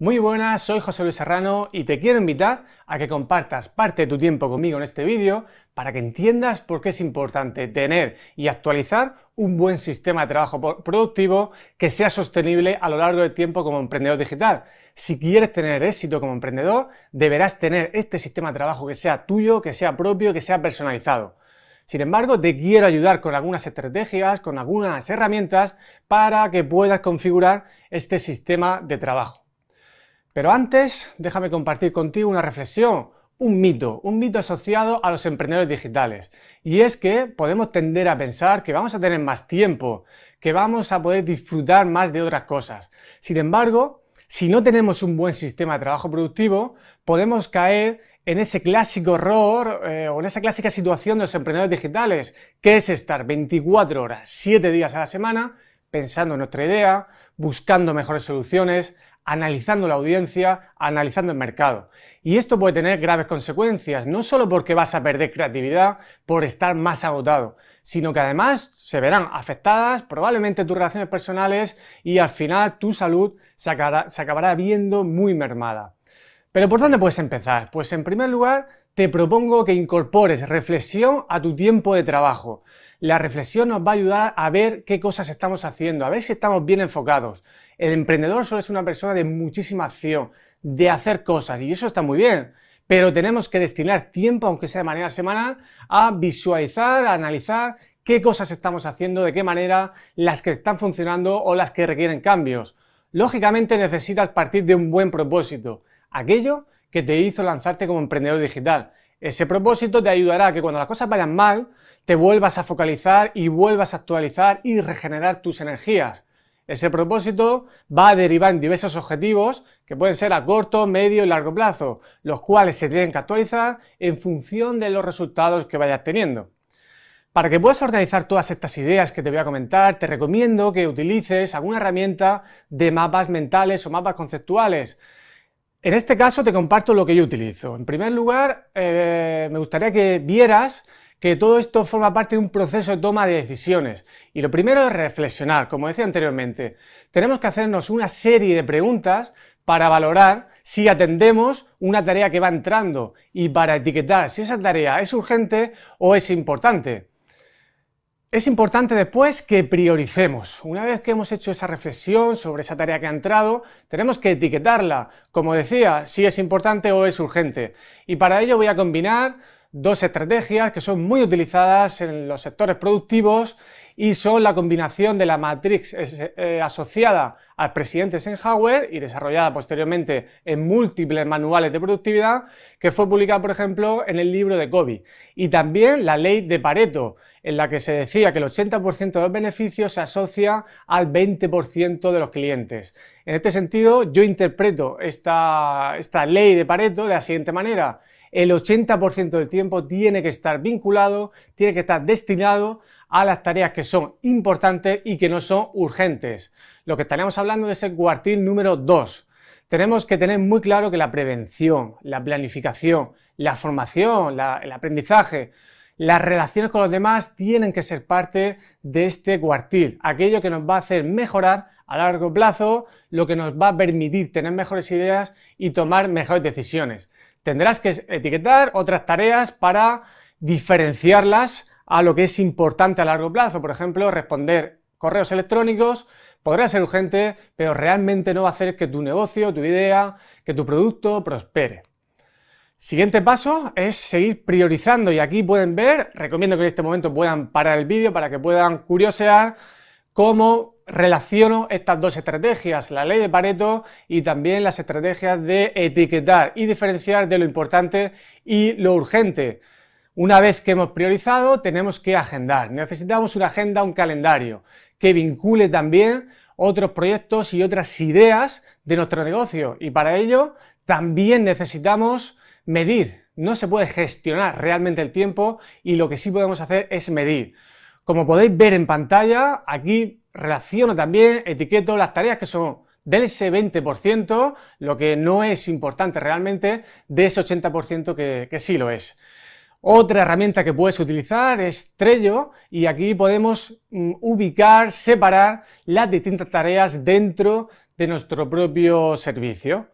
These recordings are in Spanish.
Muy buenas, soy José Luis Serrano y te quiero invitar a que compartas parte de tu tiempo conmigo en este vídeo para que entiendas por qué es importante tener y actualizar un buen sistema de trabajo productivo que sea sostenible a lo largo del tiempo como emprendedor digital. Si quieres tener éxito como emprendedor, deberás tener este sistema de trabajo que sea tuyo, que sea propio, que sea personalizado. Sin embargo, te quiero ayudar con algunas estrategias, con algunas herramientas para que puedas configurar este sistema de trabajo. Pero antes, déjame compartir contigo una reflexión, un mito, un mito asociado a los emprendedores digitales. Y es que podemos tender a pensar que vamos a tener más tiempo, que vamos a poder disfrutar más de otras cosas. Sin embargo, si no tenemos un buen sistema de trabajo productivo, podemos caer en ese clásico error eh, o en esa clásica situación de los emprendedores digitales, que es estar 24 horas, 7 días a la semana pensando en nuestra idea, buscando mejores soluciones, analizando la audiencia, analizando el mercado. Y esto puede tener graves consecuencias, no solo porque vas a perder creatividad por estar más agotado, sino que además se verán afectadas probablemente tus relaciones personales y al final tu salud se, acabará, viendo muy mermada. Pero ¿por dónde puedes empezar? Pues en primer lugar, te propongo que incorpores reflexión a tu tiempo de trabajo. La reflexión nos va a ayudar a ver qué cosas estamos haciendo, a ver si estamos bien enfocados. El emprendedor solo es una persona de muchísima acción, de hacer cosas, y eso está muy bien. Pero tenemos que destinar tiempo, aunque sea de manera semanal, a visualizar, a analizar qué cosas estamos haciendo, de qué manera, las que están funcionando o las que requieren cambios. Lógicamente necesitas partir de un buen propósito, aquello que te hizo lanzarte como emprendedor digital. Ese propósito te ayudará a que cuando las cosas vayan mal, te vuelvas a focalizar y vuelvas a actualizar y regenerar tus energías. Ese propósito va a derivar en diversos objetivos que pueden ser a corto, medio y largo plazo, los cuales se tienen que actualizar en función de los resultados que vayas teniendo. Para que puedas organizar todas estas ideas que te voy a comentar, te recomiendo que utilices alguna herramienta de mapas mentales o mapas conceptuales. En este caso te comparto lo que yo utilizo. En primer lugar, eh, me gustaría que vieras que todo esto forma parte de un proceso de toma de decisiones. Y lo primero es reflexionar, como decía anteriormente. Tenemos que hacernos una serie de preguntas para valorar si atendemos una tarea que va entrando y para etiquetar si esa tarea es urgente o es importante. Es importante después que prioricemos. Una vez que hemos hecho esa reflexión sobre esa tarea que ha entrado, tenemos que etiquetarla, como decía, si es importante o es urgente. Y para ello voy a combinar dos estrategias que son muy utilizadas en los sectores productivos y son la combinación de la matrix eh, asociada al presidente Eisenhower y desarrollada posteriormente en múltiples manuales de productividad que fue publicada, por ejemplo, en el libro de Kobe. Y también la ley de Pareto, en la que se decía que el 80% de los beneficios se asocia al 20% de los clientes. En este sentido, yo interpreto esta ley de Pareto de la siguiente manera el 80% del tiempo tiene que estar vinculado, tiene que estar destinado a las tareas que son importantes y que no son urgentes. Lo que estaremos hablando de ese cuartil número 2. Tenemos que tener muy claro que la prevención, la planificación, la formación, el aprendizaje, las relaciones con los demás tienen que ser parte de este cuartil, aquello que nos va a hacer mejorar a largo plazo, lo que nos va a permitir tener mejores ideas y tomar mejores decisiones. Tendrás que etiquetar otras tareas para diferenciarlas a lo que es importante a largo plazo. Por ejemplo, responder correos electrónicos podrá ser urgente, pero realmente no va a hacer que tu negocio, tu idea, que tu producto prospere. Siguiente paso es seguir priorizando y aquí pueden ver, recomiendo que en este momento puedan parar el vídeo para que puedan curiosear cómo relaciono estas dos estrategias, la ley de Pareto y también las estrategias de etiquetar y diferenciar de lo importante y lo urgente. Una vez que hemos priorizado, tenemos que agendar. Necesitamos una agenda, un calendario que vincule también otros proyectos y otras ideas de nuestro negocio. Y para ello también necesitamos medir. No se puede gestionar realmente el tiempo y lo que sí podemos hacer es medir. Como podéis ver en pantalla, aquí relaciono también, etiqueto las tareas que son del ese 20%, lo que no es importante realmente, de ese 80% que, que sí lo es. Otra herramienta que puedes utilizar es Trello y aquí podemos mm, ubicar, separar las distintas tareas dentro de nuestro propio servicio.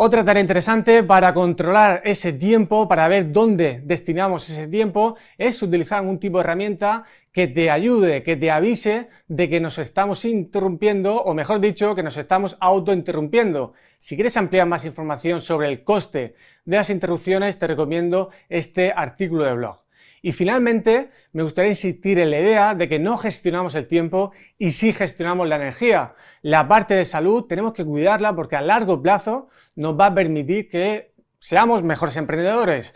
Otra tarea interesante para controlar ese tiempo, para ver dónde destinamos ese tiempo, es utilizar un tipo de herramienta que te ayude, que te avise de que nos estamos interrumpiendo, o mejor dicho, que nos estamos autointerrumpiendo. Si quieres ampliar más información sobre el coste de las interrupciones, te recomiendo este artículo de blog. Y finalmente, me gustaría insistir en la idea de que no gestionamos el tiempo y sí gestionamos la energía. La parte de salud tenemos que cuidarla porque a largo plazo nos va a permitir que seamos mejores emprendedores.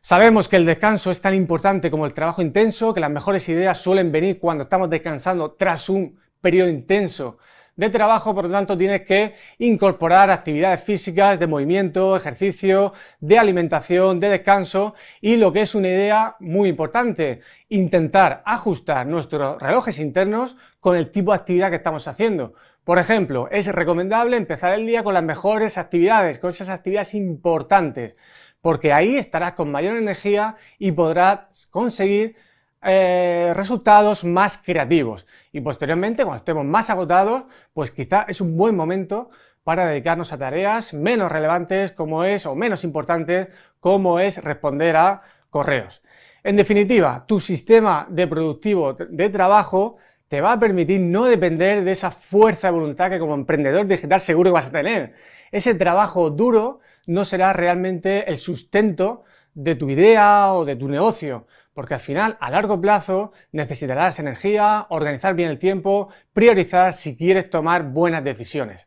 Sabemos que el descanso es tan importante como el trabajo intenso, que las mejores ideas suelen venir cuando estamos descansando tras un periodo intenso de trabajo, por lo tanto tienes que incorporar actividades físicas, de movimiento, ejercicio, de alimentación, de descanso y lo que es una idea muy importante, intentar ajustar nuestros relojes internos con el tipo de actividad que estamos haciendo. Por ejemplo, es recomendable empezar el día con las mejores actividades, con esas actividades importantes, porque ahí estarás con mayor energía y podrás conseguir eh, resultados más creativos. Y posteriormente, cuando estemos más agotados, pues quizá es un buen momento para dedicarnos a tareas menos relevantes como es, o menos importantes como es responder a correos. En definitiva, tu sistema de productivo de trabajo te va a permitir no depender de esa fuerza de voluntad que como emprendedor digital seguro vas a tener. Ese trabajo duro no será realmente el sustento de tu idea o de tu negocio, porque al final, a largo plazo, necesitarás energía, organizar bien el tiempo, priorizar si quieres tomar buenas decisiones.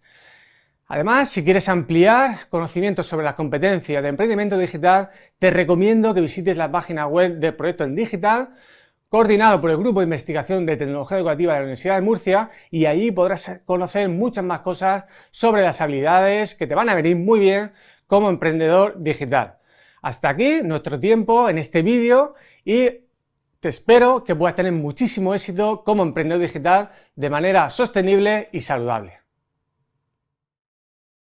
Además, si quieres ampliar conocimientos sobre las competencias de emprendimiento digital, te recomiendo que visites la página web del Proyecto en Digital, coordinado por el Grupo de Investigación de Tecnología Educativa de la Universidad de Murcia, y ahí podrás conocer muchas más cosas sobre las habilidades que te van a venir muy bien como emprendedor digital. Hasta aquí nuestro tiempo en este vídeo y te espero que puedas tener muchísimo éxito como emprendedor digital de manera sostenible y saludable.